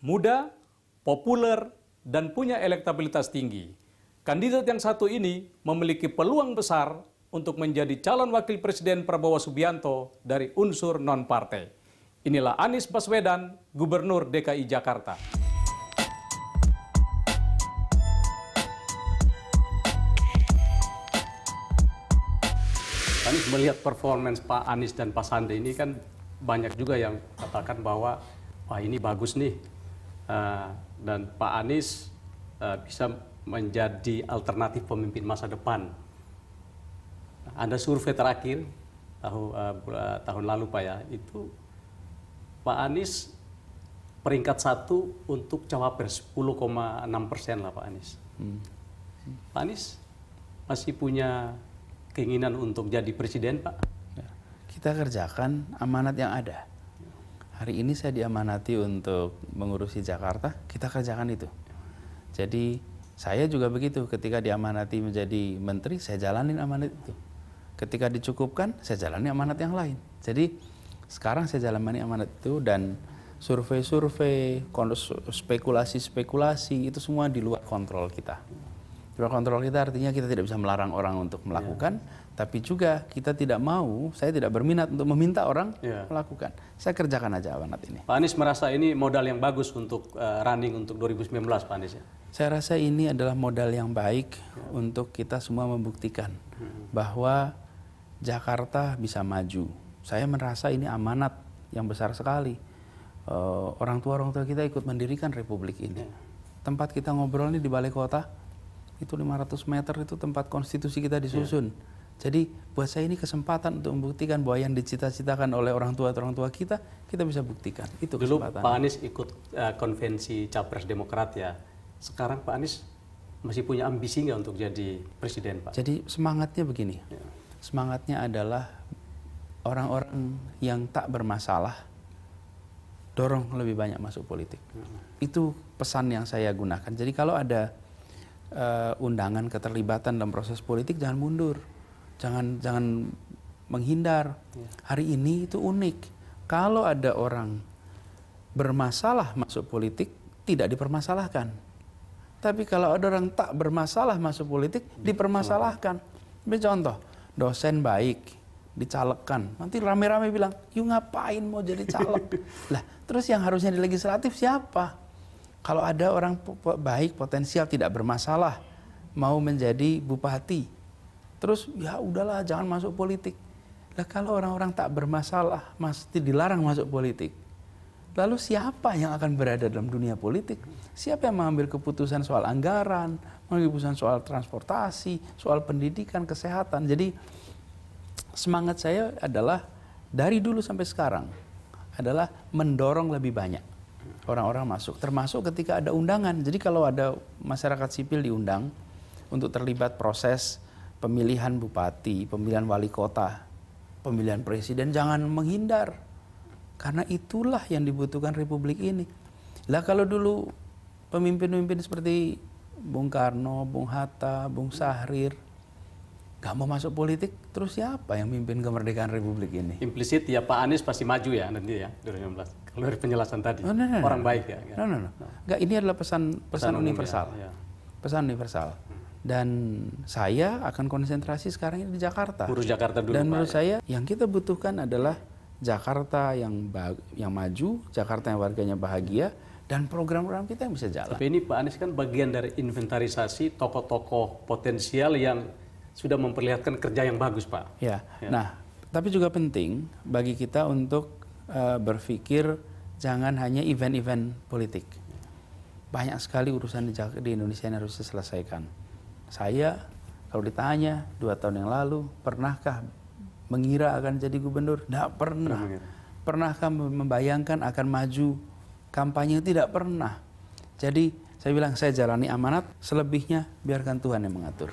muda, populer, dan punya elektabilitas tinggi. Kandidat yang satu ini memiliki peluang besar untuk menjadi calon wakil presiden Prabowo Subianto dari unsur non-partai. Inilah Anies Baswedan, Gubernur DKI Jakarta. Anies melihat performance Pak Anies dan Pak Sandi ini kan banyak juga yang katakan bahwa wah ini bagus nih Eh, dan Pak Anies uh, bisa menjadi alternatif pemimpin masa depan. Anda survei terakhir tahun, uh, eh, tahun lalu Pak ya, itu Pak Anies peringkat satu untuk cawapres 10,6 persen lah Pak Anies. Hmm. Pak Anies masih punya keinginan untuk jadi presiden Pak? Ya. Kita kerjakan amanat yang ada hari ini saya diamanati untuk mengurusi Jakarta, kita kerjakan itu. Jadi saya juga begitu, ketika diamanati menjadi menteri, saya jalanin amanat itu. Ketika dicukupkan, saya jalani amanat yang lain. Jadi sekarang saya jalani amanat itu dan survei-survei, spekulasi-spekulasi itu semua di luar kontrol kita. People control kita artinya kita tidak bisa melarang orang untuk melakukan, yeah. tapi juga kita tidak mau, saya tidak berminat untuk meminta orang yeah. melakukan. Saya kerjakan aja amanat ini. Pak Anies merasa ini modal yang bagus untuk uh, running untuk 2019 Pak Anies ya? Saya rasa ini adalah modal yang baik yeah. untuk kita semua membuktikan hmm. bahwa Jakarta bisa maju. Saya merasa ini amanat yang besar sekali. Uh, orang tua orang tua kita ikut mendirikan republik ini. Yeah. Tempat kita ngobrol ini di balai kota itu 500 meter itu tempat konstitusi kita iya. disusun. Yeah. Jadi buat saya ini kesempatan untuk membuktikan bahwa yang dicita-citakan oleh orang tua orang tua kita, kita bisa buktikan. Itu Dulu kesempatan. Pak Anies ikut uh, konvensi capres Demokrat ya. Sekarang Pak Anies masih punya ambisi nggak untuk jadi presiden Pak? Jadi semangatnya begini. Yeah. Semangatnya adalah orang-orang yang tak bermasalah dorong lebih banyak masuk politik. Hmm. Itu pesan yang saya gunakan. Jadi kalau ada uh, undangan keterlibatan dalam proses politik jangan mundur, jangan jangan menghindar. ya. Hari ini itu unik. Kalau ada orang bermasalah masuk politik tidak dipermasalahkan. Tapi kalau ada orang tak bermasalah masuk politik iya, dipermasalahkan. Ini contoh, dosen baik dicalekan. Nanti rame-rame bilang, yuk ngapain mau jadi caleg?" lah, terus yang harusnya di legislatif siapa? Kalau ada orang baik potensial tidak bermasalah mau menjadi bupati, terus ya udahlah jangan masuk politik. Lah kalau orang-orang tak bermasalah mesti dilarang masuk politik. Lalu siapa yang akan berada dalam dunia politik? Siapa yang mengambil keputusan soal anggaran, mengambil keputusan soal transportasi, soal pendidikan, kesehatan. Jadi semangat saya adalah dari dulu sampai sekarang adalah mendorong lebih banyak orang-orang masuk. Termasuk ketika ada undangan. Jadi kalau ada masyarakat sipil diundang untuk terlibat proses pemilihan bupati, pemilihan wali kota, pemilihan presiden, jangan menghindar. Karena itulah yang dibutuhkan republik ini. Lah kalau dulu pemimpin-pemimpin seperti Bung Karno, Bung Hatta, Bung Sahrir, gak mau masuk politik, terus siapa yang mimpin kemerdekaan republik ini? Implisit ya Pak Anies pasti maju ya nanti ya 2019 kalau dari penjelasan tadi no, no, no, orang baik ya, ya. No no no. Enggak ini adalah pesan pesan, pesan universal. Ya, ya. Pesan universal. Dan saya akan konsentrasi sekarang ini di Jakarta. Urus Jakarta dulu. Dan menurut ya. saya yang kita butuhkan adalah Jakarta yang yang maju, Jakarta yang warganya bahagia dan program-program kita yang bisa jalan. Tapi ini Pak Anies kan bagian dari inventarisasi tokoh-tokoh potensial yang sudah memperlihatkan kerja yang bagus Pak. Ya. ya. Nah, tapi juga penting bagi kita untuk Eh, berpikir jangan hanya event-event politik. Banyak sekali urusan di, di Indonesia yang harus diselesaikan. Saya kalau ditanya dua tahun yang lalu pernahkah mengira akan jadi gubernur? Tidak pernah. Pernahkah membayangkan akan maju kampanye? Tidak pernah. Jadi saya bilang saya jalani amanat, selebihnya biarkan Tuhan yang mengatur.